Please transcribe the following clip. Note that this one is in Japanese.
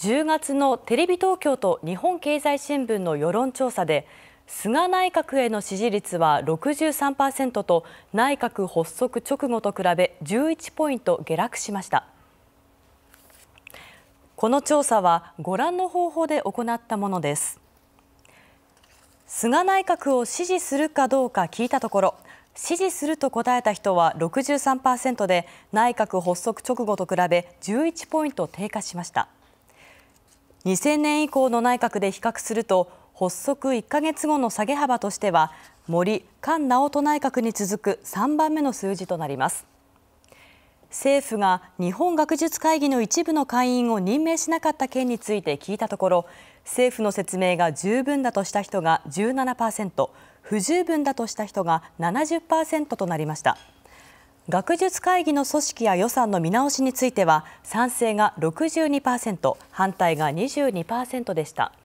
10月のテレビ東京と日本経済新聞の世論調査で菅内閣への支持率は63%と内閣発足直後と比べ11ポイント下落しましたこの調査はご覧の方法で行ったものです菅内閣を支持するかどうか聞いたところ支持すると答えた人は63%で内閣発足直後と比べ11ポイント低下しました2000年以降の内閣で比較すると発足1ヶ月後の下げ幅としては森菅直人内閣に続く3番目の数字となります政府が日本学術会議の一部の会員を任命しなかった件について聞いたところ政府の説明が十分だとした人が17%不十分だとした人が70%となりました。学術会議の組織や予算の見直しについては賛成が62%反対が22%でした。